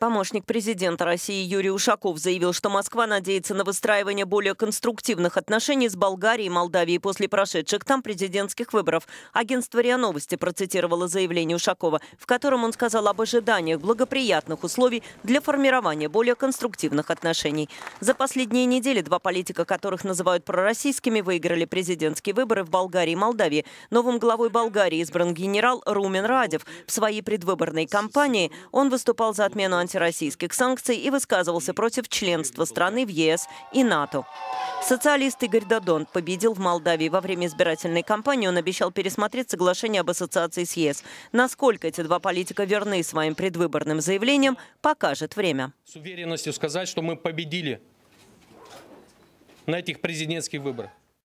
Помощник президента России Юрий Ушаков заявил, что Москва надеется на выстраивание более конструктивных отношений с Болгарией и Молдавией после прошедших там президентских выборов. Агентство РИА Новости процитировало заявление Ушакова, в котором он сказал об ожиданиях благоприятных условий для формирования более конструктивных отношений. За последние недели два политика, которых называют пророссийскими, выиграли президентские выборы в Болгарии и Молдавии. Новым главой Болгарии избран генерал Румен Радев. В своей предвыборной кампании он выступал за отмену антироссийских санкций и высказывался против членства страны в ЕС и НАТО. Социалист Игорь Дадон победил в Молдавии во время избирательной кампании. Он обещал пересмотреть соглашение об ассоциации с ЕС. Насколько эти два политика верны своим предвыборным заявлениям, покажет время. С уверенностью сказать, что мы победили на этих президентских выборах.